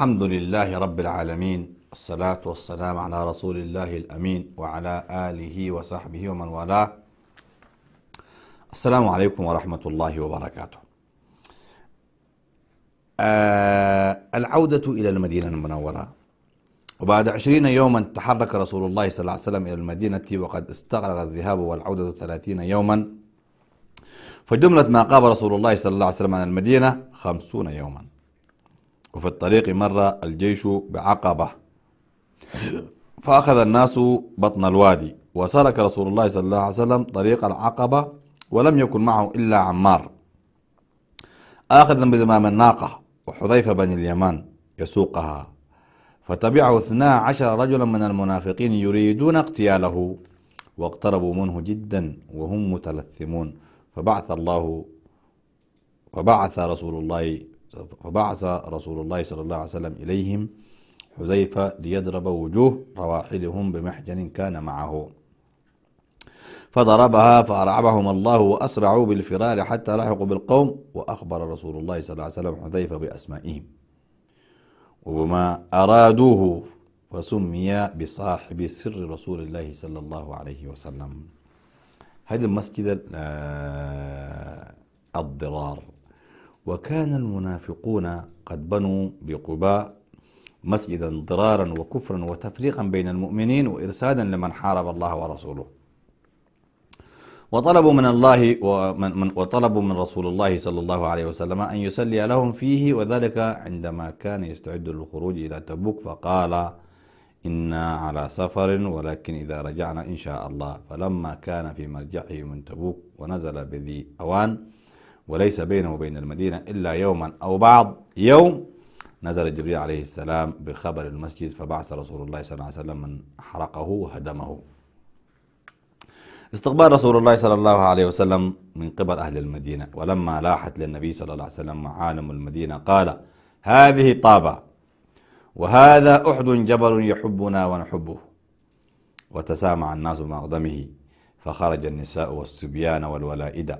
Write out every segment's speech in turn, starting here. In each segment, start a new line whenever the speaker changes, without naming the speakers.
الحمد لله رب العالمين الصلاة والسلام على رسول الله الأمين وعلى آله وصحبه ومن والاه السلام عليكم ورحمة الله وبركاته آه العودة إلى المدينة المنورة وبعد عشرين يوما تحرك رسول الله صلى الله عليه وسلم إلى المدينة وقد استغرق الذهاب والعودة ثلاثين يوما فجملة ما قاب رسول الله صلى الله عليه وسلم عن المدينة خمسون يوما وفي الطريق مر الجيش بعقبة فأخذ الناس بطن الوادي وسلك رسول الله صلى الله عليه وسلم طريق العقبة ولم يكن معه إلا عمار آخذا بزمام الناقة وحذيفة بن اليمان يسوقها فتبعه اثنا عشر رجلا من المنافقين يريدون اغتياله واقتربوا منه جدا وهم متلثمون فبعث الله فبعث رسول الله فبعث رسول الله صلى الله عليه وسلم إليهم حذيفة ليضرب وجوه رواحلهم بمحجن كان معه فضربها فأرعبهم الله وأسرعوا بالفرار حتى لحقوا بالقوم وأخبر رسول الله صلى الله عليه وسلم حذيفة بأسمائهم وبما أرادوه فسمي بصاحب سر رسول الله صلى الله عليه وسلم هذه المسجد آه، الضرار وكان المنافقون قد بنوا بقباء مسجدا ضرارا وكفرا وتفريقا بين المؤمنين وإرسادا لمن حارب الله ورسوله وطلبوا من الله ومن وطلبوا من رسول الله صلى الله عليه وسلم أن يسلي لهم فيه وذلك عندما كان يستعد للخروج إلى تبوك فقال إنا على سفر ولكن إذا رجعنا إن شاء الله فلما كان في مرجعه من تبوك ونزل بذي أوان وليس بينه وبين المدينة إلا يوما أو بعض يوم نزل جبريل عليه السلام بخبر المسجد فبعث رسول الله صلى الله عليه وسلم من حرقه وهدمه استقبال رسول الله صلى الله عليه وسلم من قبل أهل المدينة ولما لاحت للنبي صلى الله عليه وسلم معالم المدينة قال هذه طابة وهذا أحد جبل يحبنا ونحبه وتسامع الناس بمقدمه فخرج النساء والصبيان والولائد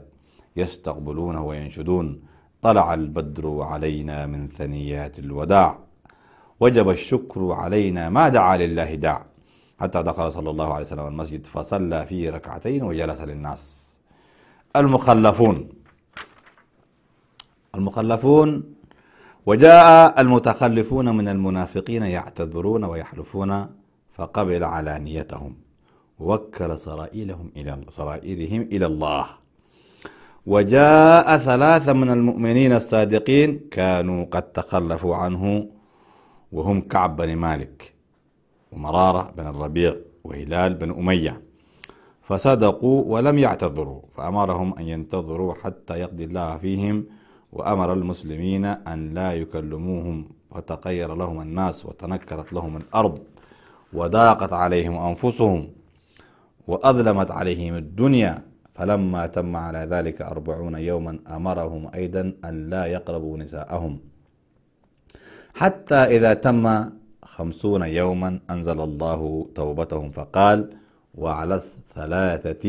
يستقبلون وينشدون طلع البدر علينا من ثنيات الوداع وجب الشكر علينا ما دعا لله داع حتى دخل صلى الله عليه وسلم المسجد فصلى فيه ركعتين وجلس للناس المخلفون المخلفون وجاء المتخلفون من المنافقين يعتذرون ويحلفون فقبل علانيتهم ووكل سرائيلهم إلى سرائرهم إلى الله وجاء ثلاثة من المؤمنين الصادقين كانوا قد تخلفوا عنه وهم كعب بن مالك ومرارة بن الربيع وهلال بن أمية فصدقوا ولم يعتذروا فأمرهم أن ينتظروا حتى يقضي الله فيهم وأمر المسلمين أن لا يكلموهم وتقير لهم الناس وتنكرت لهم الأرض وضاقت عليهم أنفسهم وأظلمت عليهم الدنيا فلما تم على ذلك أربعون يوما أمرهم أيضا أن لا يقربوا نساءهم حتى إذا تم خمسون يوما أنزل الله توبتهم فقال وعلى الثلاثة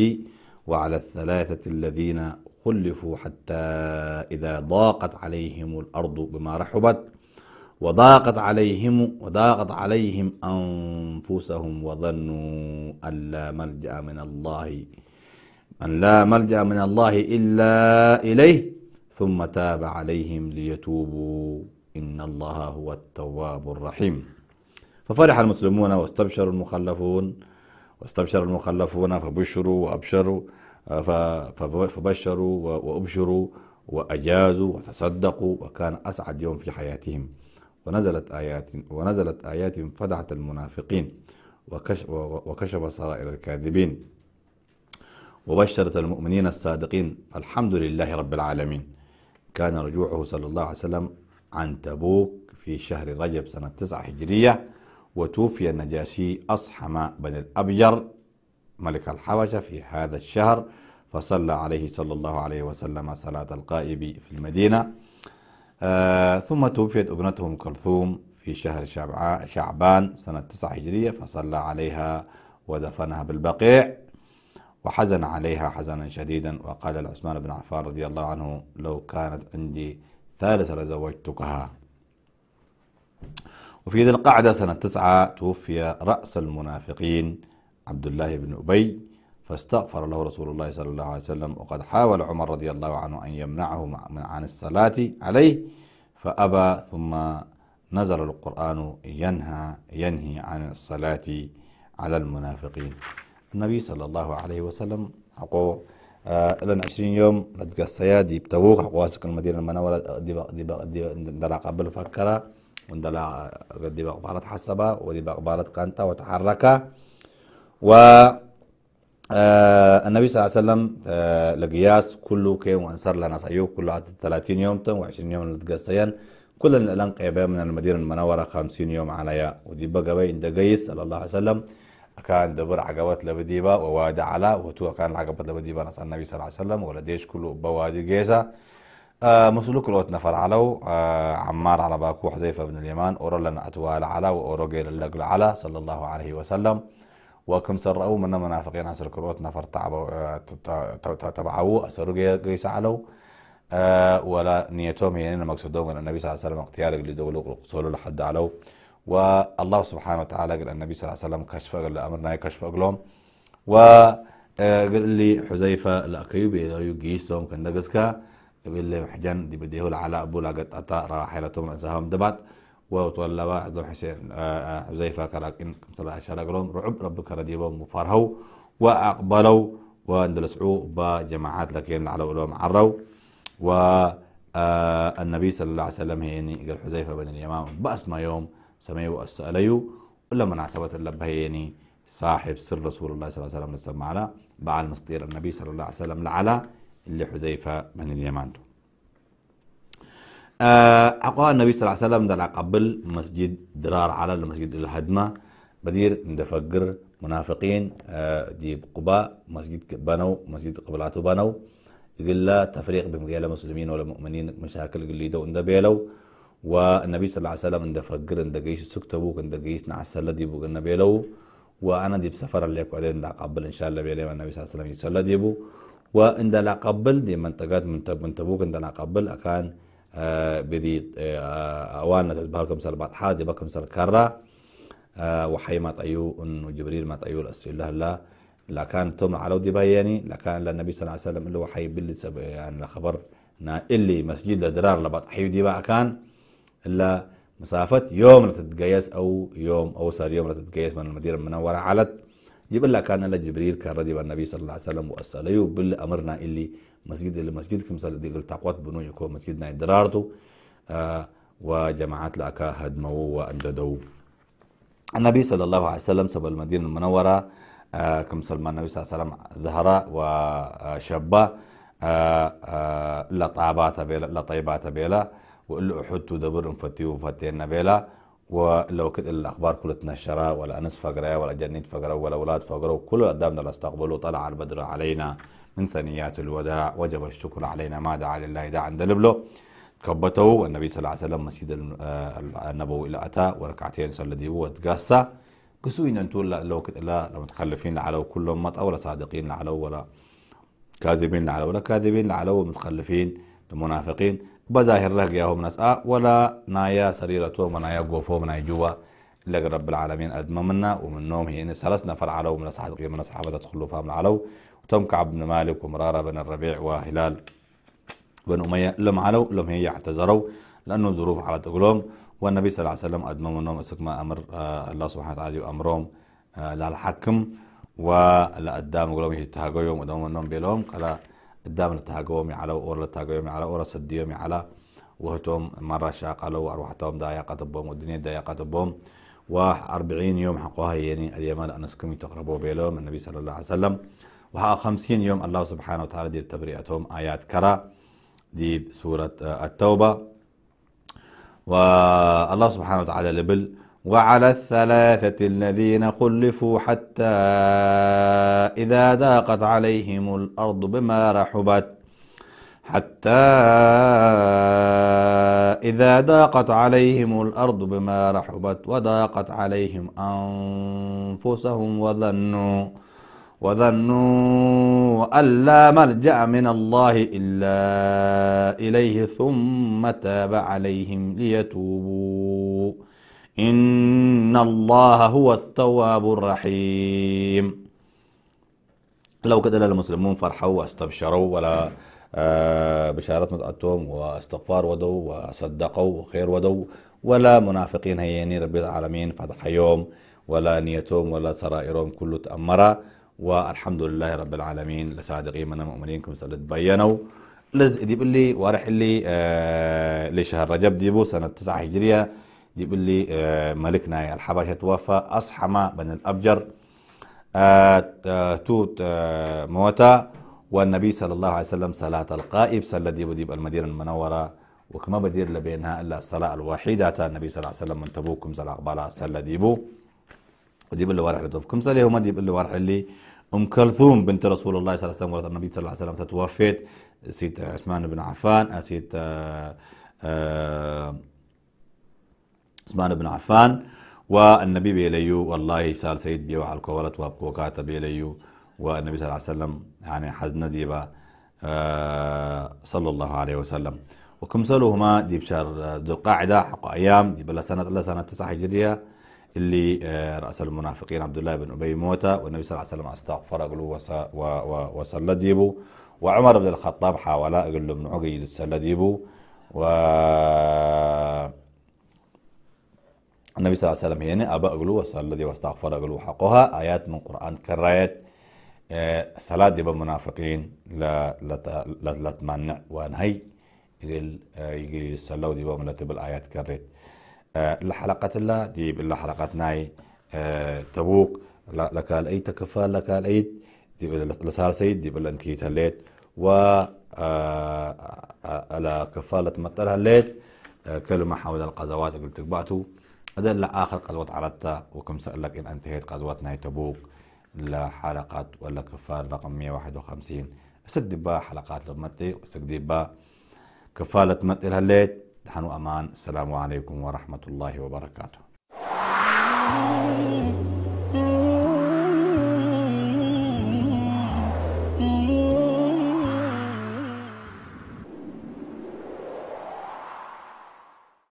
وعلى الثلاثة الذين خلفوا حتى إذا ضاقت عليهم الأرض بما رحبت وضاقت عليهم وضاقت عليهم أنفسهم وظنوا أن لا ملجأ من الله أن لا ملجأ من الله إلا إليه ثم تاب عليهم ليتوبوا إن الله هو التواب الرحيم ففرح المسلمون واستبشر المخلفون واستبشر المخلفون فبشروا وأبشروا آه، فبشروا وأبشروا وأجازوا وتصدقوا وكان أسعد يوم في حياتهم ونزلت آيات ونزلت آيات فدعت المنافقين وكشف سرائر الكاذبين وبشرت المؤمنين الصادقين فالحمد لله رب العالمين كان رجوعه صلى الله عليه وسلم عن تبوك في شهر رجب سنة 9 هجرية وتوفي النجاشي أصحم بن الأبجر ملك الحبشة في هذا الشهر فصلى عليه صلى الله عليه وسلم صلاة القائب في المدينة آه ثم توفيت ابنته ام كلثوم في شهر شعبان سنة 9 هجرية فصلى عليها ودفنها بالبقيع وحزن عليها حزنا شديدا وقال لعثمان بن عفان رضي الله عنه لو كانت عندي ثالثة لزوجتكها وفي ذي القعدة سنة تسعة توفي رأس المنافقين عبد الله بن أبي فاستغفر له رسول الله صلى الله عليه وسلم وقد حاول عمر رضي الله عنه أن يمنعه عن الصلاة عليه فأبى ثم نزل القرآن ينهى ينهي عن الصلاة على المنافقين النبي صلى الله عليه وسلم حقو آه، لن عشرين يوم ندق السيادي بتوق حقواسك المدينة المنورة دبق دبق دبق قبل فكرة وندلا آه، دبق بارت حسبة ودبق بارت قنطة وتحركة و آه النبي صلى الله عليه وسلم آه لقياس كله كيم وانصر لنا صيوب كله 30 يوم تم و20 يوم نتقسيان كل الانقيبه من المدينه المنوره 50 يوم عليا ودي بقى بين دقيس صلى الله عليه وسلم كان دبر عقبات لبديبا وواد على وتو كان عقبات لبديبا نص النبي صلى الله عليه وسلم ولا ديش كله بوادي جيزة آه مسلوك لوت نفر على آه عمار على باكو حذيفة بن اليمان أورا لنا أتوال على وأوروجيل اللقل على صلى الله عليه وسلم وكم سرقوا من منافقين عسر كروت نفر آه، تبعوا أسروا جيس علو آه، ولا نيتهم يعني من النبي صلى الله عليه وسلم اختيار اللي دولوا قصولوا لحد علو والله سبحانه وتعالى قال النبي صلى الله عليه وسلم كشف قال امرنا كشف قلهم و آه، قال لي حذيفه الأكيوب كيوب يجيسهم كان دغسكا قال لي محجن دي بديه العلاء بولا قد اتا راحلتهم انساهم دبات وطلب دو حسين آه، آه، حذيفه قال ان صلى الله قلهم رعب ربك رديبهم وفرهوا واقبلوا واندلسعوا بجماعات لكن على علوم عروا و النبي صلى الله عليه وسلم يعني قال حذيفه بن اليمام بس ما يوم سمعوا أسأليو ولا من عثبت اللبهيني صاحب سر رسول الله صلى الله عليه وسلم على بعد مصدير النبي صلى الله عليه وسلم لعلى اللي حذيفة من اليمن أه عقاء النبي صلى الله عليه وسلم دلع قبل مسجد درار على المسجد الهدمة بدير ندفقر منافقين أه دي قباء مسجد بنو مسجد قبلات بنو يقول لا تفريق بين مسلمين ولا مؤمنين مشاكل قليدة وندبيلو والنبي صلى الله عليه وسلم عند فجر عند جيش أبوك عند جيش نعسل أبوك النبي له وانا دي بسفر اللي وعدين عند قبل ان شاء الله مع النبي صلى الله عليه وسلم يسال أبوك وعند لا قبل دي منطقات من تبوك عند لا قبل اكان آه بذي آه, آه، سال بعض حادي بكم سال كرة آه وحي ما تأيو انه جبريل ما تأيو الاسئله الله لا لا كان توم على ودي بياني لا كان للنبي صلى الله عليه وسلم اللي وحي باللي يعني الخبر اللي مسجد لدرار لبعض حي ودي بقى كان الا مسافه يوم نتتجيز او يوم او صار يوم نتتجيز من المدينه المنوره على جبل كان الله جبريل كان ردي النبي صلى الله عليه وسلم وأصله بل أمرنا إلي مسجد اللي مسجد كم سال ديقل تقوات بنو يكون مسجدنا إدرارته آه وجماعات لأكا هدموا وأنددوا النبي صلى الله عليه وسلم سب المدينة المنورة آه كم سلمان النبي صلى الله عليه وسلم ظهر وشبه آه آه لطابات بيلا لطيبات بيلا وقل له احطوا دبر انفتي وفتي النبيلة ولو كده الاخبار كلها تنشرها ولا انس فقره ولا جنيد فقره ولا اولاد فقره وكل قدامنا اللي استقبلوا طلع البدر علينا من ثنيات الوداع وجب الشكر علينا ما دعا لله دعا اندلب كبته والنبي صلى الله عليه وسلم مسجد آه، النبوي إلى أتى وركعتين صلى هو تقاسة قسوين أنتو لا لو كت لا لو متخلفين لعلو كلهم مط ولا صادقين لعلو ولا كاذبين لعلو ولا كاذبين لعلو ومتخلفين المنافقين بظاهر رغ يا هم منسا آه، ولا نايا سريرة توم ونايا قوفو منايا جوا لك رب العالمين منا ومن نوم هي إن ثلاث نفر علو من أصحاب من أصحاب تدخلوا فهم العلو وتم كعب بن مالك ومرارة بن الربيع وهلال بن أمية لم علو لم هي اعتذروا لأنه ظروف على تقولهم والنبي صلى الله عليه وسلم أدم أدممنا أسكما أمر آه، الله سبحانه وتعالى أمرهم آه، للحكم ولا أدام قولهم يتهاجوا يوم أدممنا بلهم قال قدام لتهاجومي على أور لتهاجومي على أور سديومي على وهتهم مرة شاق وأروح توم ضايقت بهم والدنيا ضايقت بهم وأربعين يوم حقوها يعني اليمان أنسكم تقربوا بيلهم النبي صلى الله عليه وسلم وها خمسين يوم الله سبحانه وتعالى دي تبرئتهم آيات كرا دي سورة آه، التوبة والله سبحانه وتعالى لبل وعلى الثلاثة الذين خلفوا حتى إذا ضاقت عليهم الأرض بما رحبت حتى إذا ضاقت عليهم الأرض بما رحبت وضاقت عليهم أنفسهم وظنوا وظنوا أن لا ملجأ من الله إلا إليه ثم تاب عليهم ليتوبوا إن الله هو التواب الرحيم لو كده المسلمون فرحوا واستبشروا ولا آه، بشارات بشارة متأتهم واستغفار ودوا وصدقوا وخير ودوا ولا منافقين هيني رب العالمين فتح يوم ولا نيتهم ولا سرائرهم كله تأمرا والحمد لله رب العالمين لصادقين من كم سألت بينوا دي اللي وارح اللي آه لشهر رجب ديبو سنة 9 هجرية يقول لي آه، ملكنا الحبشة توفى أصحما بن الأبجر آه، آه، توت موتى والنبي صلى الله عليه وسلم صلاة القائب صلى ديب ديب المدينة المنورة وكما بدير لبينها إلا الصلاة الوحيدة النبي صلى الله عليه وسلم من تبوكم صلى الله صلى ديبو وديب اللي ورح لتوفكم صلى هما ديب اللي وارح اللي أم كلثوم بنت رسول الله صلى الله عليه وسلم النبي صلى الله عليه وسلم تتوفيت سيد عثمان بن عفان سيد آه آه عثمان بن عفان والنبي بيليو والله سال سيد بيو على الكولت وابكوكات بيليو والنبي صلى الله عليه وسلم يعني حزن ديبا آه صلى الله عليه وسلم وكم سلوهما دي شهر ذو القاعدة حق أيام دي بلا سنة الله سنة تسعة هجرية اللي آه، رأس المنافقين عبد الله بن أبي موتى والنبي صلى الله عليه وسلم استغفر له وصلى ديبو وعمر بن الخطاب حاول قال له من عقيد السلة ديبو و النبي صلى الله عليه وسلم يعني أبا أغلو وصلى واستغفر أقوله حقها آيات من القرآن كرايت آه، صلاة دي بمنافقين لا لا لا تمنع وانهي يقول آه، يقول صلوا دي بملتب بالآيات كرايت الحلقة آه، لا دي الحلقات ناي تبوك لك الأيد تكفى لك الأيد دي لسار سيد دي بالانتي تليت و على كفالة مطرها مطر كل ما حول القزوات قلت بعته فدل آخر غزوة عرضتها وكم سألك إن انتهيت غزوة نهايه تبوك لحلقات ولا كفال رقم 151 استقدب با حلقات لمتي واستقدب با كفالة متي الهليت نحن أمان السلام عليكم ورحمة الله وبركاته